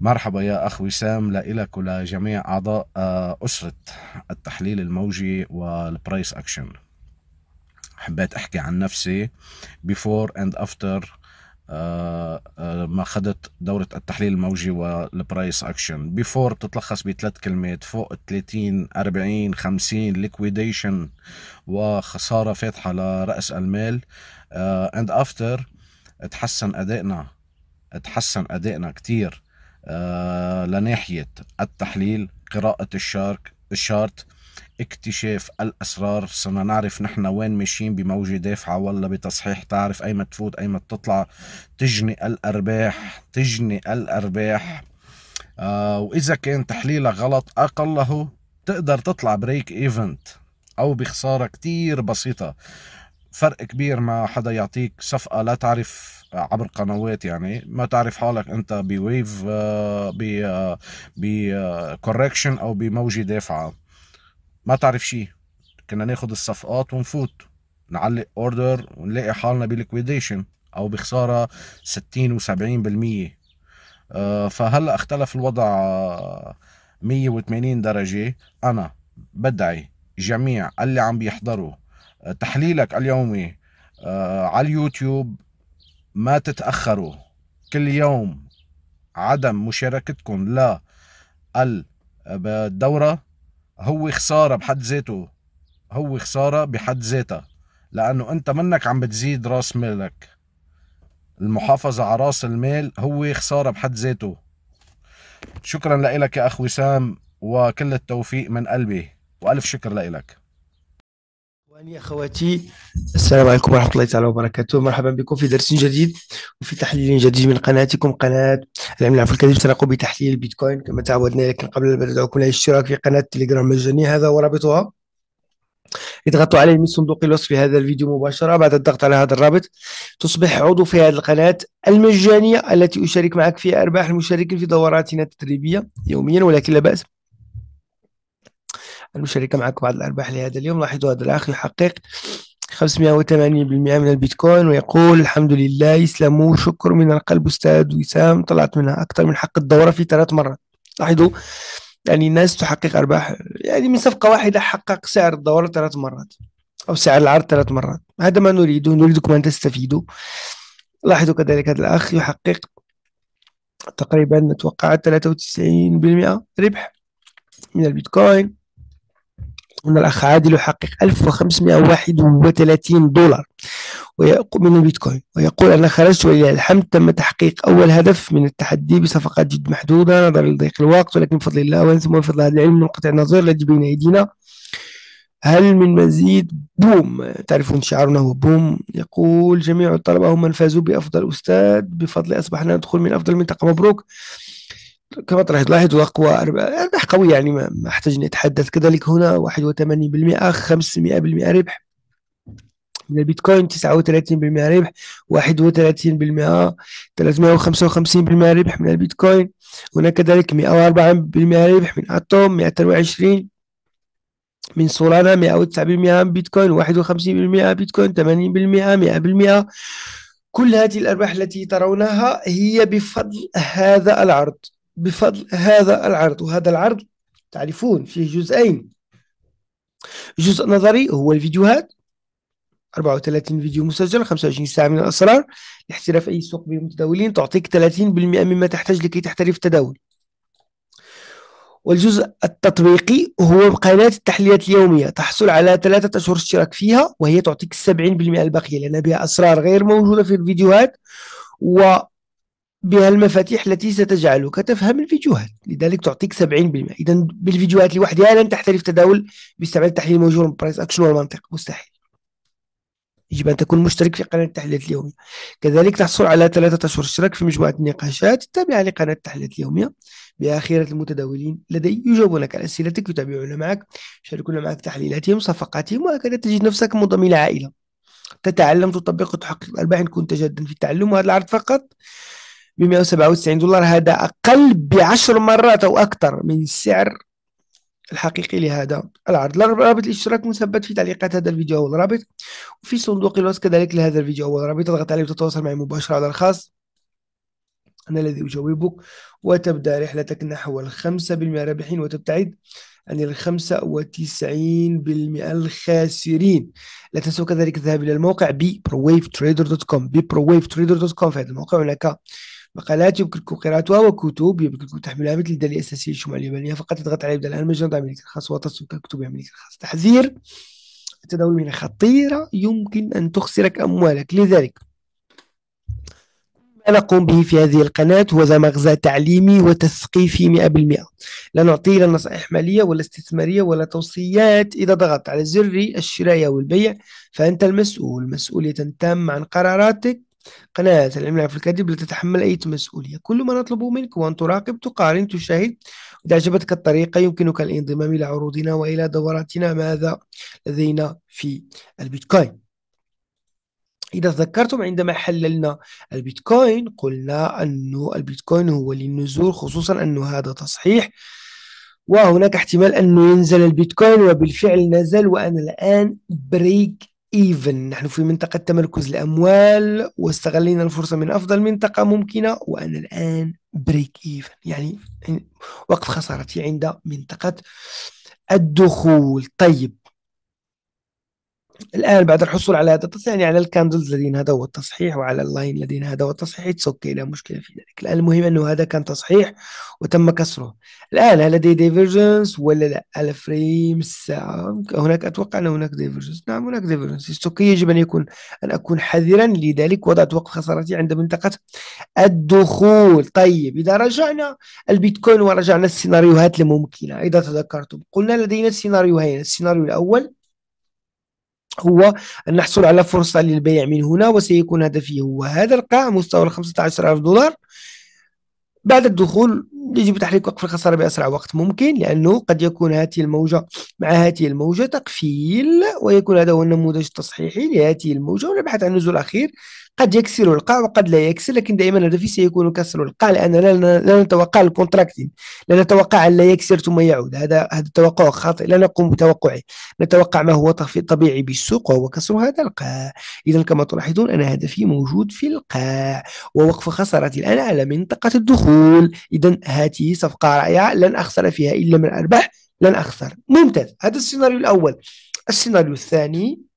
مرحبا يا أخ وسام لإلك ولجميع أعضاء آه، أسرة التحليل الموجي والبرايس أكشن حبيت أحكي عن نفسي بيفور اند افتر ما أخذت دورة التحليل الموجي والبرايس أكشن بيفور بتتلخص بثلاث كلمات فوق 30 40 50 ليكويديشن وخسارة فاتحة لرأس المال اند آه، افتر تحسن أدائنا تحسن أدائنا كثير آه، لناحية التحليل قراءة الشارك الشارت اكتشاف الأسرار صرنا نعرف نحن وين ماشيين بموجة دافعة ولا بتصحيح تعرف أي ما تفوت أي ما تطلع تجني الأرباح تجني الأرباح آه وإذا كان تحليلك غلط أقله تقدر تطلع بريك إيفنت أو بخسارة كتير بسيطة فرق كبير ما حدا يعطيك صفقة لا تعرف عبر قنوات يعني ما تعرف حالك انت بويف ب آه، آه، آه، او بموجة دافعة ما تعرف شيء كنا ناخد الصفقات ونفوت نعلق اوردر ونلاقي حالنا بليكويديشن او بخسارة 60 و70% فهلا اختلف الوضع 180 درجة انا بدعي جميع اللي عم بيحضروا تحليلك اليومي آه، على اليوتيوب ما تتأخروا كل يوم عدم مشاركتكم لا الدورة هو خسارة بحد ذاته هو خسارة بحد ذاتها لأنه أنت منك عم بتزيد راس مالك المحافظة على راس المال هو خسارة بحد ذاته شكرا لك يا أخ وسام وكل التوفيق من قلبي وألف شكر لك أخواني أخواتي السلام عليكم ورحمة الله تعالى وبركاته مرحبا بكم في درس جديد وفي تحليل جديد من قناتكم قناة العلم العفو الكريم سنقوم بتحليل البيتكوين كما تعودنا لكن قبل أن ندعوكم الاشتراك في قناة تليجرام مجاني هذا ورابطها اضغطوا عليه من صندوق الوصف لهذا الفيديو مباشرة بعد الضغط على هذا الرابط تصبح عضو في هذه القناة المجانية التي أشارك معك فيها أرباح المشاركين في دوراتنا التدريبية يوميا ولكن لا بأس المشاركة معكم بعض الأرباح لهذا اليوم لاحظوا هذا الأخ يحقق 580% من البيتكوين ويقول الحمد لله يسلموا شكر من القلب أستاذ وسام طلعت منها أكثر من حق الدورة في ثلاث مرات لاحظوا يعني الناس تحقق أرباح يعني من صفقة واحدة حقق سعر الدورة ثلاث مرات أو سعر العرض ثلاث مرات هذا ما نريده نريدكم أن تستفيدوا لاحظوا كذلك هذا الأخ يحقق تقريبا نتوقع 93% ربح من البيتكوين قلنا الأخ عادل يحقق 1531 دولار من البيتكوين ويقول أنا خرجت ولله الحمد تم تحقيق أول هدف من التحدي بصفقات جد محدودة نظرا لضيق الوقت ولكن بفضل الله ثم بفضل هذا العلم منقطع النظر الذي بين أيدينا هل من مزيد بوم تعرفون شعارنا هو بوم يقول جميع الطلبة هم من فازوا بأفضل أستاذ بفضل أصبحنا ندخل من أفضل منطقة مبروك كما تلاحظ أقوى أرباح قوية يعني ما أحتاج نتحدث أتحدث كذلك هنا 81% 500% ربح من البيتكوين 39% ربح 31% 355% ربح من البيتكوين هناك كذلك 104% ربح من اتوم 220 من سولانا 109% من بيتكوين 51% بيتكوين 80% 100% كل هذه الأرباح التي ترونها هي بفضل هذا العرض بفضل هذا العرض وهذا العرض تعرفون فيه جزئين جزء نظري هو الفيديوهات 34 فيديو مسجل 25 ساعة من الأسرار لاحتراف أي سوق بمتداولين تعطيك 30% مما تحتاج لكي تحترف التداول والجزء التطبيقي هو قناة التحليلات اليومية تحصل على ثلاثة أشهر اشتراك فيها وهي تعطيك 70% الباقية لأن بها أسرار غير موجودة في الفيديوهات و بها المفاتيح التي ستجعلك تفهم الفيديوهات لذلك تعطيك 70% اذا بالفيديوهات لوحدها لن تحترف تداول باستعمال تحليل الموجود من برايس اكشن والمنطق مستحيل يجب ان تكون مشترك في قناه التحليلات اليوميه كذلك تحصل على ثلاثه اشهر اشتراك في مجموعه النقاشات التابعه لقناه التحليلات اليوميه باخره المتداولين لدي يجاوبونك على اسئلتك يتابعون معك يشاركون معك تحليلاتهم صفقاتهم وهكذا تجد نفسك منضم الى عائله تتعلم تطبق وتحقق الارباح ان كنت جادا في التعلم وهذا العرض فقط ب 197 دولار هذا أقل بعشر مرات أو أكثر من السعر الحقيقي لهذا العرض رابط الاشتراك مثبت في تعليقات هذا الفيديو الرابط وفي صندوق الوصف كذلك لهذا الفيديو الرابط اضغط عليه وتتواصل معي مباشرة على الخاص أنا الذي أجاوبك وتبدأ رحلتك نحو ال 5% رابحين وتبتعد عن ال 95% الخاسرين لا تنسوا كذلك الذهاب إلى الموقع ببروويفتريدر دوت كوم ببروويفتريدر دوت كوم في هذا الموقع هناك مقالات يمكنكم قراءتها وكتب يمكنكم تحميلها مثل الدليل الأساسي للشمال اليمنية فقط اضغط على يبدأ الآن مجرد عملية الخاص وتصل كتب عملك الخاص تحذير التداول منها خطيرة يمكن أن تخسرك أموالك لذلك ما نقوم به في هذه القناة هو ذا مغزى تعليمي وتثقيفي 100% لا نعطي لا نصائح مالية ولا استثمارية ولا توصيات إذا ضغطت على زر الشراء أو البيع فأنت المسؤول مسؤولية تامة عن قراراتك قناة العملاء في الكاتب لا تتحمل أي مسؤولية كل ما نطلبه منك هو أن تراقب تقارن تشاهد إذا عجبتك الطريقة يمكنك الانضمام إلى عروضنا وإلى دوراتنا ماذا لدينا في البيتكوين إذا تذكرتم عندما حللنا البيتكوين قلنا أن البيتكوين هو للنزول خصوصا أن هذا تصحيح وهناك احتمال أنه ينزل البيتكوين وبالفعل نزل وأنا الآن بريك إيفن نحن في منطقة تمركز الأموال واستغلينا الفرصة من أفضل منطقة ممكنة وأنا الآن بريك إيفن يعني وقف خسارتي عند منطقة الدخول طيب الان بعد الحصول على هذا التصحيح يعني على الكاندلز الذين هذا هو التصحيح وعلى اللاين الذين هذا هو التصحيح اتس اوكي لا مشكله في ذلك الان المهم انه هذا كان تصحيح وتم كسره الان هل لدي ديفيرجنس ولا لا على فريم الساعه هناك اتوقع ان هناك ديفيرجنس نعم هناك ديفيرجنس اتس اوكي يجب ان يكون ان اكون حذرا لذلك وضعت وقف خسارتي عند منطقه الدخول طيب اذا رجعنا البيتكوين ورجعنا السيناريوهات الممكنه اذا تذكرتم قلنا لدينا السيناريوهين السيناريو الاول هو أن نحصل على فرصة للبيع من هنا وسيكون هدفي هو هذا القاع مستوى ال 15000 دولار بعد الدخول يجب تحريك وقف الخسارة بأسرع وقت ممكن لأنه قد يكون هذه الموجة مع هذه الموجة تقفيل ويكون هذا هو النموذج التصحيحي لهذه الموجة ونبحث عن نزول أخير قد يكسر القاع وقد لا يكسر لكن دائما هدفي سيكون كسر القاع لان لا نتوقع الكونتراكتين لا نتوقع ان لا يكسر ثم يعود هذا هذا توقع خاطئ لا نقوم بتوقعه نتوقع ما هو طبيعي بالسوق وهو كسر هذا القاع اذا كما تلاحظون انا هدفي موجود في القاع ووقف خسارتي الان على منطقه الدخول اذا هاته صفقه رائعه لن اخسر فيها الا من اربح لن اخسر ممتاز هذا السيناريو الاول السيناريو الثاني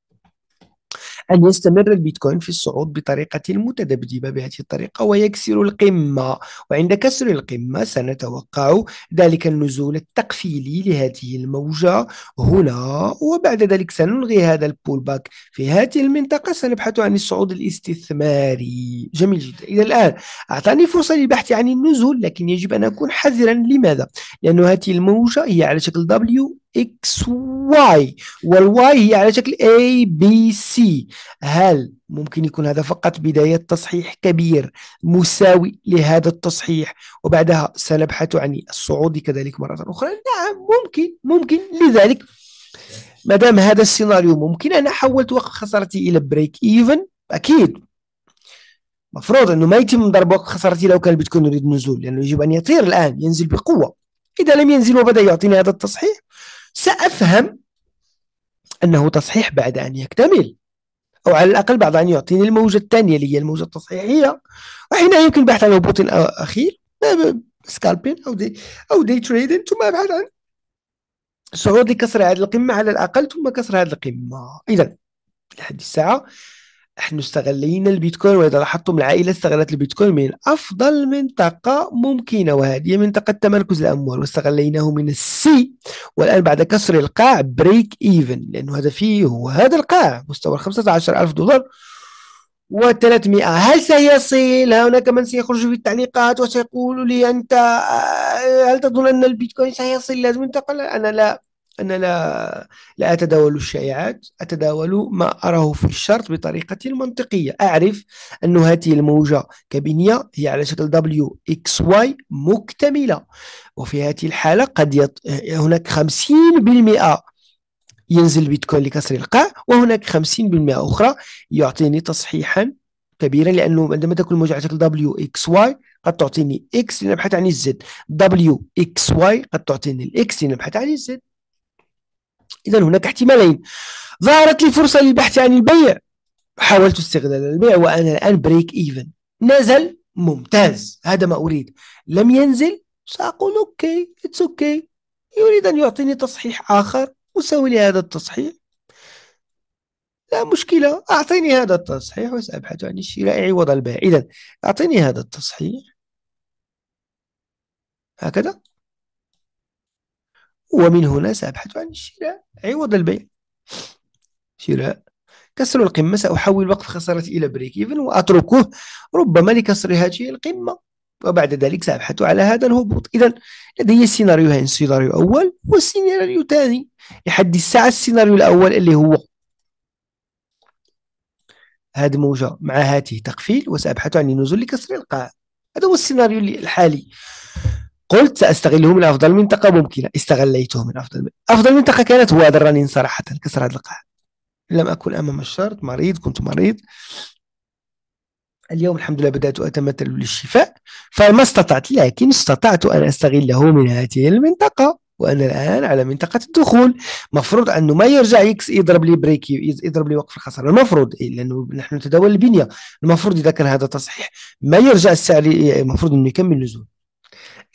أن يستمر البيتكوين في الصعود بطريقة متذبذبة بهذه الطريقة ويكسر القمة وعند كسر القمة سنتوقع ذلك النزول التقفيلي لهذه الموجة هنا وبعد ذلك سنلغي هذا البول باك في هذه المنطقة سنبحث عن الصعود الاستثماري جميل جدا إذا الآن أعطاني فرصة للبحث عن النزول لكن يجب أن أكون حذرا لماذا؟ لأن هذه الموجة هي على شكل W اكس واي والواي هي على شكل اي بي سي هل ممكن يكون هذا فقط بداية تصحيح كبير مساوي لهذا التصحيح وبعدها سنبحث عن الصعود كذلك مرة أخرى نعم ممكن ممكن لذلك ما دام هذا السيناريو ممكن أنا حولت وقت خسارتي إلى بريك إيفن أكيد مفروض أنه ما يتم ضرب وقت خسارتي لو كان البيتكوين يريد نزول لأنه يجب أن يطير الآن ينزل بقوة إذا لم ينزل وبدأ يعطيني هذا التصحيح سأفهم أنه تصحيح بعد أن يكتمل أو على الأقل بعد أن يعطيني الموجة الثانية اللي هي الموجة التصحيحية وحينها يمكن البحث عن هبوط أخير سكالبين أو دي أو دي تريدين ثم بعد عن صعود لكسر هذه القمة على الأقل ثم كسر هذه القمة إذا لحد الساعة احنا استغلينا البيتكوين واذا لاحظتم العائله استغلت البيتكوين من افضل منطقه ممكنه وهذه منطقه تمركز الاموال واستغليناه من السي والان بعد كسر القاع بريك ايفن لانه فيه هو هذا القاع مستوى 15000 دولار و300 هل سيصل هناك من سيخرج في التعليقات وسيقول لي انت آه، هل تظن ان البيتكوين سيصل لازم انتقل انا لا أنا لا لا أتداول الشائعات أتداول ما أراه في الشرط بطريقة منطقية أعرف أن هذه الموجة كبنية هي على شكل دبليو إكس واي مكتملة وفي هذه الحالة قد يط... هناك 50% ينزل بيتكوين لكسر القاع وهناك 50% أخرى يعطيني تصحيحا كبيرا لأنه عندما تكون الموجة على شكل دبليو إكس واي قد تعطيني إكس لنبحث عن الزد دبليو إكس واي قد تعطيني الإكس لنبحث عن الزد إذا هناك احتمالين ظهرت لي فرصة للبحث عن البيع حاولت استغلال البيع وأنا الآن بريك إيفن نزل ممتاز هذا ما أريد لم ينزل سأقول أوكي اتس أوكي يريد أن يعطيني تصحيح آخر أسوي لي هذا التصحيح لا مشكلة أعطيني هذا التصحيح وسأبحث عن الشراء عوض البيع إذا أعطيني هذا التصحيح هكذا ومن هنا سأبحث عن الشراء عوض البيع شراء كسر القمة سأحول وقف خسارتي إلى بريك إيفن وأتركه ربما لكسر هذه القمة وبعد ذلك سأبحث على هذا الهبوط إذا لدي هين يعني سيناريو أول والسيناريو الثاني لحد الساعة السيناريو الأول اللي هو هاد موجة مع هاته تقفيل وسأبحث عن النزول لكسر القاع هذا هو السيناريو الحالي قلت سأستغله من أفضل منطقة ممكنة استغليته من أفضل من... أفضل منطقة كانت هو الرنين صراحة كسر هذا القاع لم أكن أمام الشرط مريض كنت مريض اليوم الحمد لله بدأت أتمثل للشفاء فما استطعت لكن استطعت أن أستغله من هذه المنطقة وأنا الآن على منطقة الدخول مفروض أنه ما يرجع يكس يضرب لي بريكي يضرب لي وقف الخسارة المفروض إيه، لأنه نحن نتداول البنية المفروض إذا كان هذا تصحيح ما يرجع السعر المفروض إيه، أنه يكمل نزول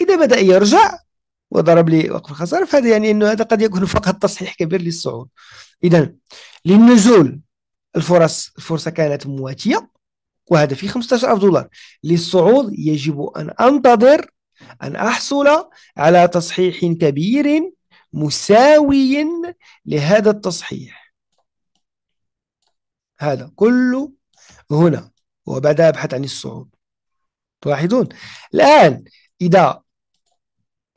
إذا بدأ يرجع وضرب لي وقف الخسارة فهذا يعني أنه هذا قد يكون فقط تصحيح كبير للصعود إذا للنزول الفرص الفرصة كانت مواتية وهذا في 15000 دولار للصعود يجب أن أنتظر أن أحصل على تصحيح كبير مساوي لهذا التصحيح هذا كله هنا وبعدها أبحث عن الصعود تلاحظون الآن إذا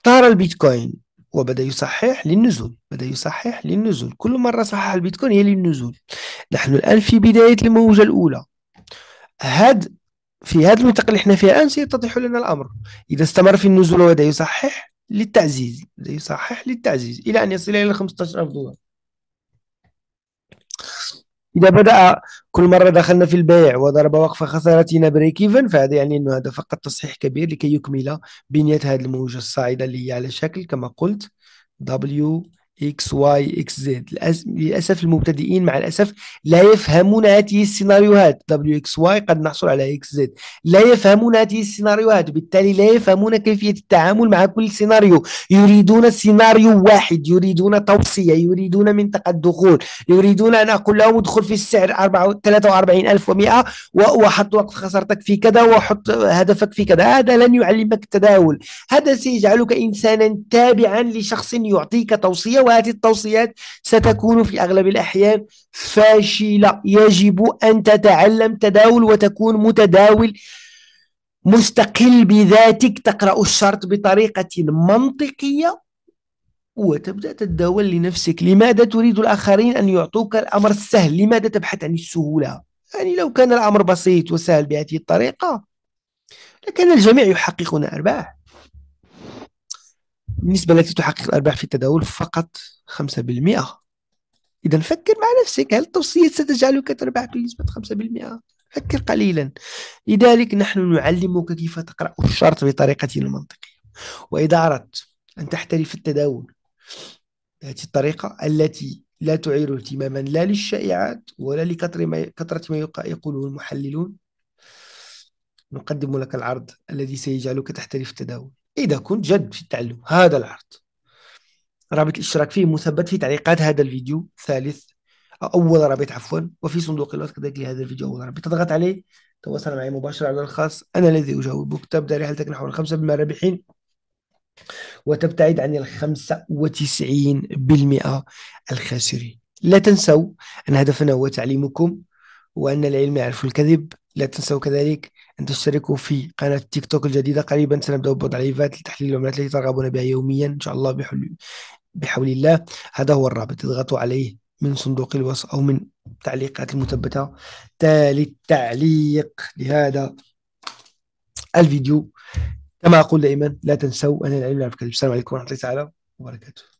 طار البيتكوين وبدا يصحح للنزول بدا يصحح للنزول كل مرة صحح البيتكوين هي للنزول نحن الآن في بداية الموجة الأولى هاد في هذا المنطقة اللي احنا فيها الآن سيتضح لنا الأمر إذا استمر في النزول وبدا يصحح للتعزيز بدا يصحح للتعزيز إلى أن يصل إلى 15000 دولار إذا بدأ كل مرة دخلنا في البيع وضرب وقف خسارتنا بريك ايفن فهذا يعني أنه هذا فقط تصحيح كبير لكي يكمل بنية هذه الموجة الصاعدة اللي هي على شكل كما قلت دبليو اكس واي اكس زد للاسف المبتدئين مع الاسف لا يفهمون هذه السيناريوهات دبليو اكس واي قد نحصل على اكس زد لا يفهمون هذه السيناريوهات بالتالي لا يفهمون كيفيه التعامل مع كل سيناريو يريدون سيناريو واحد يريدون توصيه يريدون منطقه دخول يريدون ان اقول لهم ادخل في السعر 43100 وحط وقت خسارتك في كذا وحط هدفك في كذا هذا لن يعلمك التداول هذا سيجعلك انسانا تابعا لشخص يعطيك توصيه وهذه التوصيات ستكون في أغلب الأحيان فاشلة يجب أن تتعلم تداول وتكون متداول مستقل بذاتك تقرأ الشرط بطريقة منطقية وتبدأ تتداول لنفسك لماذا تريد الآخرين أن يعطوك الأمر السهل لماذا تبحث عن السهولة يعني لو كان الأمر بسيط وسهل بهذه الطريقة لكان الجميع يحققون أرباح النسبة التي تحقق الأرباح في التداول فقط 5% إذا فكر مع نفسك هل التوصية ستجعلك تربح بنسبة 5%؟ فكر قليلا لذلك نحن نعلمك كيف تقرأ الشرط بطريقة منطقية وإذا أردت أن تحترف التداول هذه الطريقة التي لا تعير اهتماما لا للشائعات ولا لكثرة كثرة ما يقوله المحللون نقدم لك العرض الذي سيجعلك تحترف التداول إذا كنت جد في التعلم هذا العرض رابط الاشتراك فيه مثبت في تعليقات هذا الفيديو ثالث أول رابط عفوا وفي صندوق الوصف كذلك لهذا الفيديو أول رابط تضغط عليه تواصل معي مباشرة على الخاص أنا الذي أجاوبك تبدأ رحلتك نحو الخمسة بالمئة رابحين وتبتعد عن الخمسة وتسعين بالمئة الخاسرين لا تنسوا أن هدفنا هو تعليمكم وأن العلم يعرف الكذب لا تنسوا كذلك أن تشتركوا في قناة تيك توك الجديدة قريبا سنبدأ بوضع ليفات لتحليل العملات التي ترغبون بها يوميا إن شاء الله بحل... بحول الله هذا هو الرابط اضغطوا عليه من صندوق الوصف أو من تعليقات المثبتة تالي تعليق لهذا الفيديو كما أقول دائما لا تنسوا أن العلم يعرفك السلام عليكم ورحمة الله تعالى وبركاته